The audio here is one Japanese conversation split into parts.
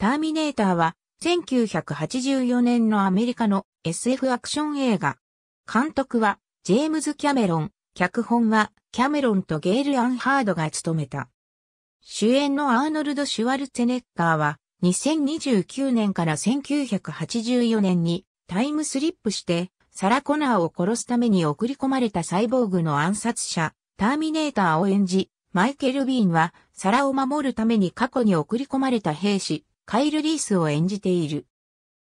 ターミネーターは1984年のアメリカの SF アクション映画。監督はジェームズ・キャメロン、脚本はキャメロンとゲール・アンハードが務めた。主演のアーノルド・シュワルツェネッガーは2029年から1984年にタイムスリップしてサラ・コナーを殺すために送り込まれたサイボーグの暗殺者、ターミネーターを演じ、マイケル・ビーンはサラを守るために過去に送り込まれた兵士、カイル・リースを演じている。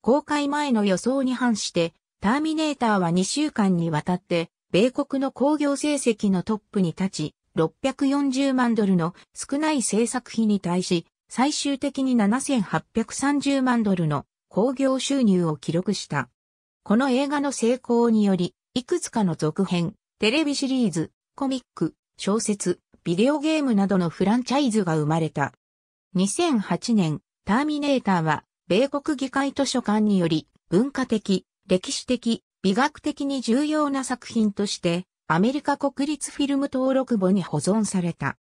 公開前の予想に反して、ターミネーターは2週間にわたって、米国の興行成績のトップに立ち、640万ドルの少ない制作費に対し、最終的に7830万ドルの興行収入を記録した。この映画の成功により、いくつかの続編、テレビシリーズ、コミック、小説、ビデオゲームなどのフランチャイズが生まれた。2008年、ターミネーターは、米国議会図書館により、文化的、歴史的、美学的に重要な作品として、アメリカ国立フィルム登録簿に保存された。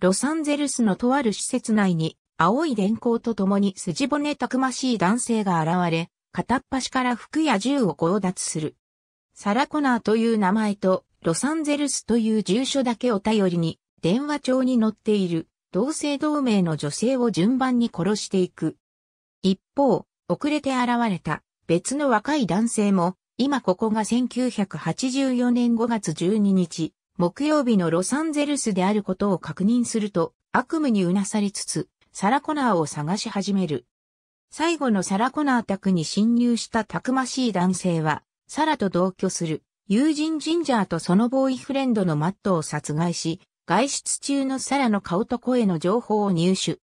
ロサンゼルスのとある施設内に、青い電光とともに筋骨たくましい男性が現れ、片っ端から服や銃を強奪する。サラコナーという名前と、ロサンゼルスという住所だけを頼りに、電話帳に載っている同性同盟の女性を順番に殺していく。一方、遅れて現れた別の若い男性も、今ここが1984年5月12日、木曜日のロサンゼルスであることを確認すると、悪夢にうなされつつ、サラコナーを探し始める。最後のサラコナー宅に侵入したたくましい男性は、サラと同居する友人ジンジャーとそのボーイフレンドのマットを殺害し、外出中のサラの顔と声の情報を入手。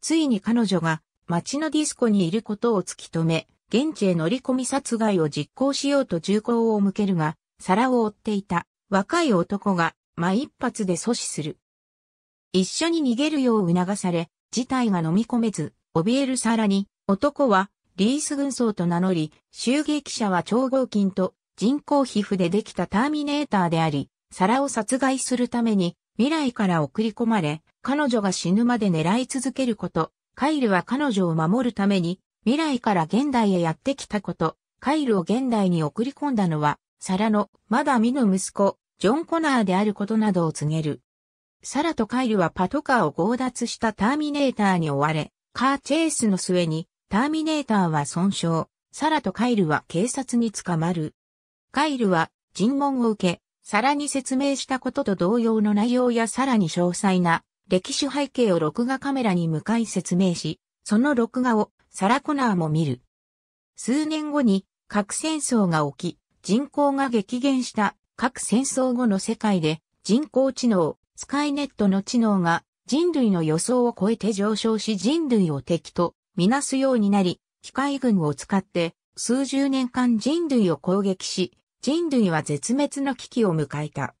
ついに彼女が街のディスコにいることを突き止め、現地へ乗り込み殺害を実行しようと銃口を向けるが、サラを追っていた若い男が、ま一発で阻止する。一緒に逃げるよう促され、事態が飲み込めず、怯えるサラに、男は、リース軍曹と名乗り、襲撃者は超合金と人工皮膚でできたターミネーターであり、サラを殺害するために未来から送り込まれ、彼女が死ぬまで狙い続けること、カイルは彼女を守るために、未来から現代へやってきたこと、カイルを現代に送り込んだのは、サラの、まだ見ぬ息子、ジョン・コナーであることなどを告げる。サラとカイルはパトカーを強奪したターミネーターに追われ、カーチェイスの末に、ターミネーターは損傷、サラとカイルは警察に捕まる。カイルは尋問を受け、さらに説明したことと同様の内容やさらに詳細な歴史背景を録画カメラに向かい説明し、その録画をサラコナーも見る。数年後に核戦争が起き、人口が激減した核戦争後の世界で人工知能、スカイネットの知能が人類の予想を超えて上昇し人類を敵とみなすようになり、機械軍を使って数十年間人類を攻撃し、人類は絶滅の危機を迎えた。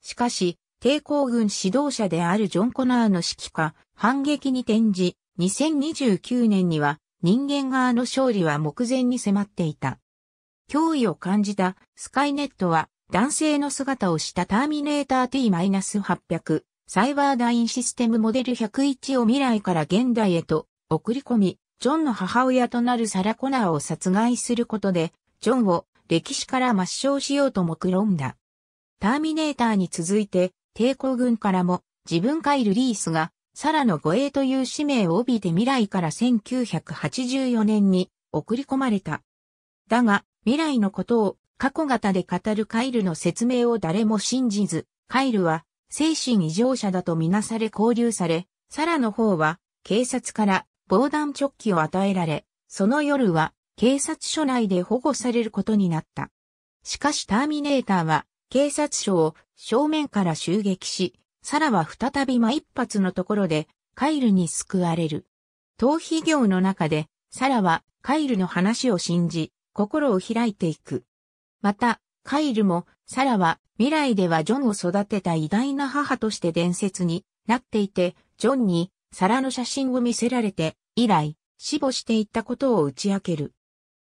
しかし、抵抗軍指導者であるジョン・コナーの指揮下、反撃に転じ、2029年には人間側の勝利は目前に迫っていた。脅威を感じたスカイネットは男性の姿をしたターミネーター T-800 サイバーダインシステムモデル101を未来から現代へと送り込み、ジョンの母親となるサラ・コナーを殺害することで、ジョンを歴史から抹消しようと目論んだ。ターミネーターに続いて、抵抗軍からも、自分カイルリースが、サラの護衛という使命を帯びて未来から1984年に送り込まれた。だが、未来のことを過去型で語るカイルの説明を誰も信じず、カイルは精神異常者だとみなされ交流され、サラの方は警察から防弾チョッキを与えられ、その夜は警察署内で保護されることになった。しかしターミネーターは警察署を正面から襲撃し、サラは再び真一発のところでカイルに救われる。逃避業の中でサラはカイルの話を信じ、心を開いていく。また、カイルもサラは未来ではジョンを育てた偉大な母として伝説になっていて、ジョンにサラの写真を見せられて以来死亡していったことを打ち明ける。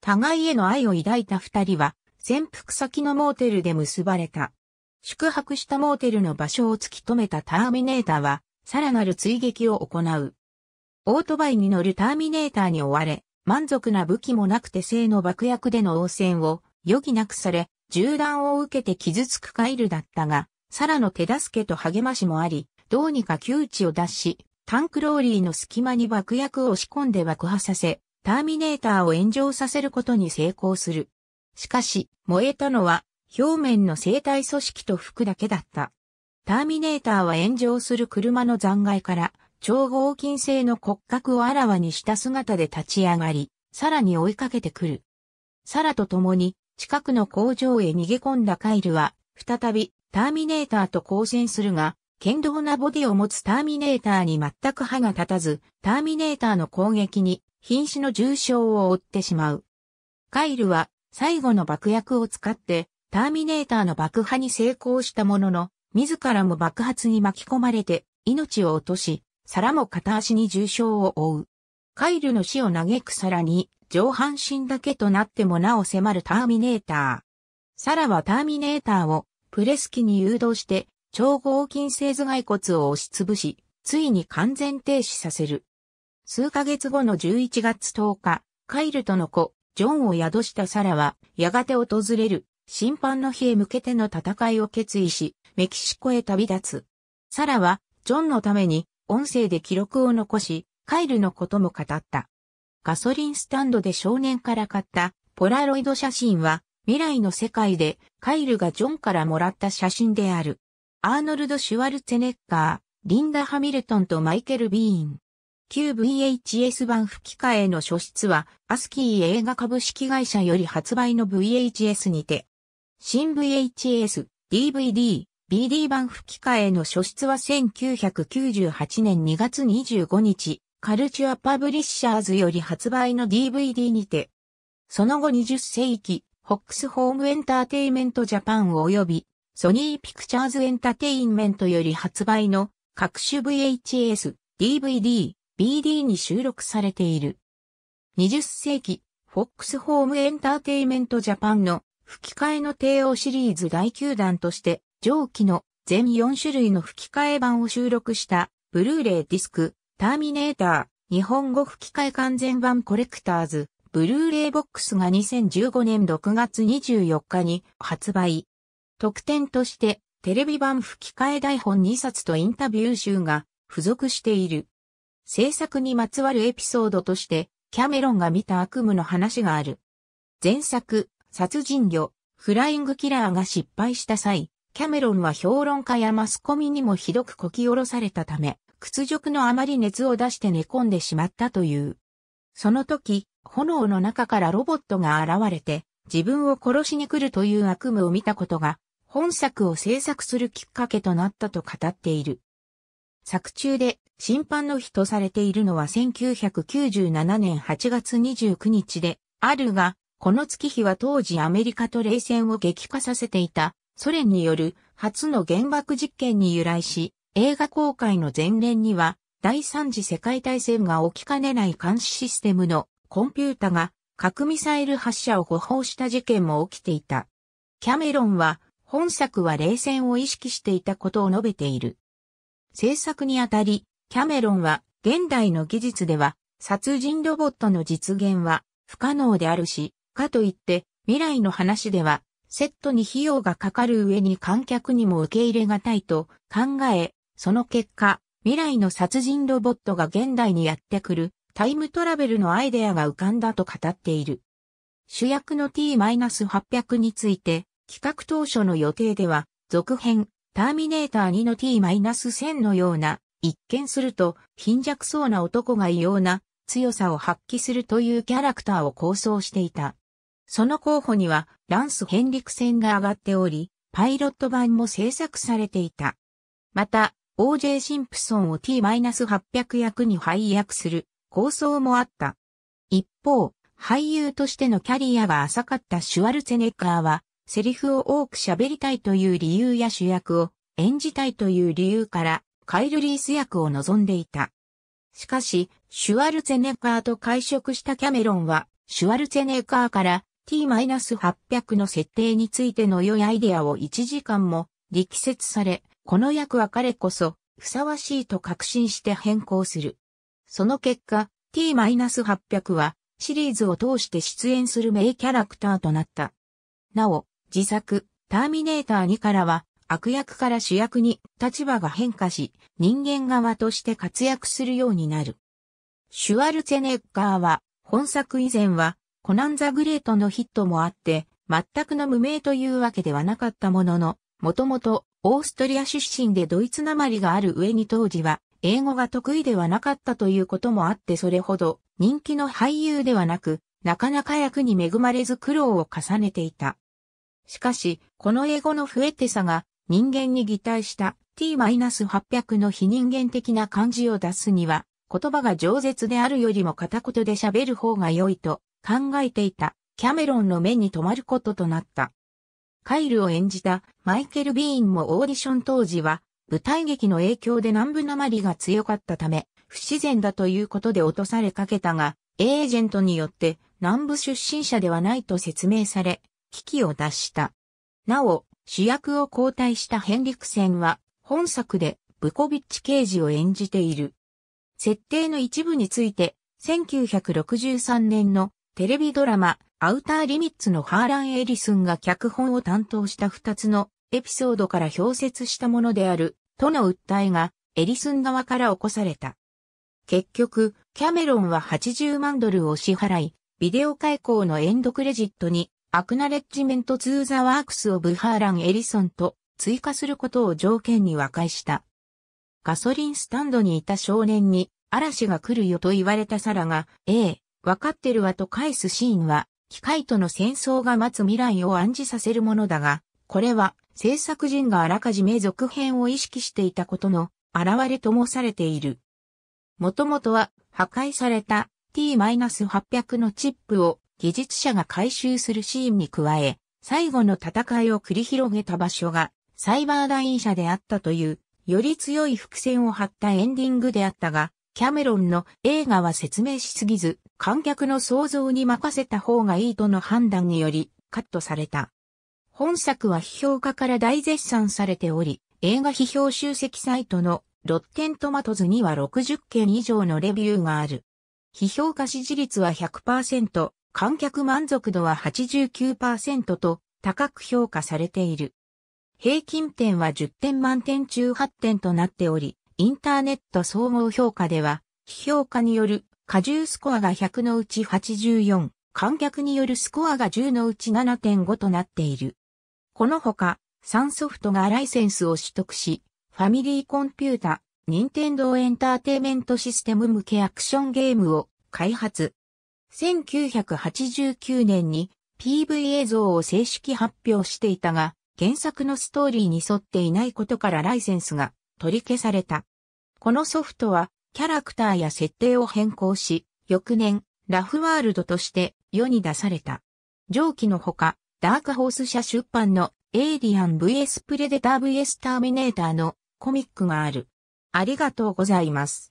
互いへの愛を抱いた二人は、潜伏先のモーテルで結ばれた。宿泊したモーテルの場所を突き止めたターミネーターは、さらなる追撃を行う。オートバイに乗るターミネーターに追われ、満足な武器もなくて性の爆薬での応戦を余儀なくされ、銃弾を受けて傷つくカイルだったが、サラの手助けと励ましもあり、どうにか窮地を脱し、タンクローリーの隙間に爆薬を押し込んで爆破させ、ターミネーターを炎上させることに成功する。しかし、燃えたのは表面の生体組織と服だけだった。ターミネーターは炎上する車の残骸から超合金製の骨格をあらわにした姿で立ち上がり、さらに追いかけてくる。サラと共に近くの工場へ逃げ込んだカイルは、再びターミネーターと交戦するが、剣道なボディを持つターミネーターに全く歯が立たず、ターミネーターの攻撃に瀕死の重傷を負ってしまう。カイルは最後の爆薬を使ってターミネーターの爆破に成功したものの、自らも爆発に巻き込まれて命を落とし、皿も片足に重傷を負う。カイルの死を嘆く皿に上半身だけとなってもなお迫るターミネーター。サラはターミネーターをプレス機に誘導して超合金製頭蓋骨を押しつぶし、ついに完全停止させる。数ヶ月後の11月10日、カイルとの子、ジョンを宿したサラは、やがて訪れる、審判の日へ向けての戦いを決意し、メキシコへ旅立つ。サラは、ジョンのために、音声で記録を残し、カイルのことも語った。ガソリンスタンドで少年から買ったポラロイド写真は未来の世界でカイルがジョンからもらった写真である。アーノルド・シュワルツェネッカー、リンダ・ハミルトンとマイケル・ビーン、旧 VHS 版吹き替えの初出は、アスキー映画株式会社より発売の VHS にて、新 VHS、DVD、BD 版吹き替えの初出は1998年2月25日、カルチュアパブリッシャーズより発売の DVD にて、その後20世紀、ホックスホームエンターテイメントジャパン及び、ソニーピクチャーズエンターテインメントより発売の各種 VHS、DVD、BD に収録されている。20世紀、フォックスホームエンターテイメントジャパンの吹き替えの帝王シリーズ第9弾として、上記の全4種類の吹き替え版を収録した、ブルーレイディスク、ターミネーター、日本語吹き替え完全版コレクターズ、ブルーレイボックスが2015年6月24日に発売。特典として、テレビ版吹き替え台本2冊とインタビュー集が付属している。制作にまつわるエピソードとして、キャメロンが見た悪夢の話がある。前作、殺人魚、フライングキラーが失敗した際、キャメロンは評論家やマスコミにもひどくこき下ろされたため、屈辱のあまり熱を出して寝込んでしまったという。その時、炎の中からロボットが現れて、自分を殺しに来るという悪夢を見たことが、本作を制作するきっかけとなったと語っている。作中で審判の日とされているのは1997年8月29日であるが、この月日は当時アメリカと冷戦を激化させていたソ連による初の原爆実験に由来し、映画公開の前年には第三次世界大戦が起きかねない監視システムのコンピュータが核ミサイル発射を誤報した事件も起きていた。キャメロンは本作は冷戦を意識していたことを述べている。制作にあたり、キャメロンは現代の技術では殺人ロボットの実現は不可能であるし、かといって未来の話ではセットに費用がかかる上に観客にも受け入れがたいと考え、その結果、未来の殺人ロボットが現代にやってくるタイムトラベルのアイデアが浮かんだと語っている。主役の T-800 について、企画当初の予定では、続編、ターミネーター2の T-1000 のような、一見すると貧弱そうな男が異様な強さを発揮するというキャラクターを構想していた。その候補にはランス・ヘンリクセンが上がっており、パイロット版も制作されていた。また、OJ シンプソンを T-800 役に配役する構想もあった。一方、俳優としてのキャリアが浅かったシュワルツェネッガーはセリフを多く喋りたいという理由や主役を演じたいという理由から、カイル・リース役を望んでいた。しかし、シュワルツェネッーと会食したキャメロンは、シュワルツェネッーから T-800 の設定についての良いアイデアを1時間も力説され、この役は彼こそ、ふさわしいと確信して変更する。その結果、T-800 は、シリーズを通して出演する名キャラクターとなった。なお、自作、ターミネーター2からは、悪役から主役に立場が変化し、人間側として活躍するようになる。シュワルツェネッガーは、本作以前は、コナンザグレートのヒットもあって、全くの無名というわけではなかったものの、もともとオーストリア出身でドイツなまりがある上に当時は、英語が得意ではなかったということもあってそれほど人気の俳優ではなく、なかなか役に恵まれず苦労を重ねていた。しかし、この英語の増えて、さが人間に擬態した t-800 の非人間的な感じを出すには、言葉が饒舌であるよりも片言で喋る方が良いと考えていたキャメロンの目に留まることとなった。カイルを演じたマイケル・ビーンもオーディション当時は舞台劇の影響で南部なまりが強かったため不自然だということで落とされかけたがエージェントによって南部出身者ではないと説明され危機を脱した。なお、主役を交代したヘンリクセンは、本作でブコビッチ刑事を演じている。設定の一部について、1963年のテレビドラマ、アウターリミッツのハーラン・エリスンが脚本を担当した二つのエピソードから表説したものである、との訴えが、エリスン側から起こされた。結局、キャメロンは80万ドルを支払い、ビデオ開講のエンドクレジットにアクナレッジメント・ツー・ザ・ワークス・をブ・ハーラン・エリソンと追加することを条件に和解した。ガソリンスタンドにいた少年に嵐が来るよと言われたサラが、ええ、わかってるわと返すシーンは、機械との戦争が待つ未来を暗示させるものだが、これは制作人があらかじめ続編を意識していたことの現れともされている。もともとは破壊された T-800 のチップを技術者が回収するシーンに加え、最後の戦いを繰り広げた場所がサイバーダイン社であったという、より強い伏線を張ったエンディングであったが、キャメロンの映画は説明しすぎず、観客の想像に任せた方がいいとの判断により、カットされた。本作は批評家から大絶賛されており、映画批評集積サイトのロッテントマトズには60件以上のレビューがある。批評家支持率は100%、観客満足度は89%と高く評価されている。平均点は10点満点中8点となっており、インターネット総合評価では、非評価による過重スコアが100のうち84、観客によるスコアが10のうち7.5となっている。このほか、サンソフトがライセンスを取得し、ファミリーコンピュータ、任天堂エンターテイメントシステム向けアクションゲームを開発。1989年に PV 映像を正式発表していたが、原作のストーリーに沿っていないことからライセンスが取り消された。このソフトはキャラクターや設定を変更し、翌年、ラフワールドとして世に出された。上記のほか、ダークホース社出版のエイリアン vs プレデター vs ターミネーターのコミックがある。ありがとうございます。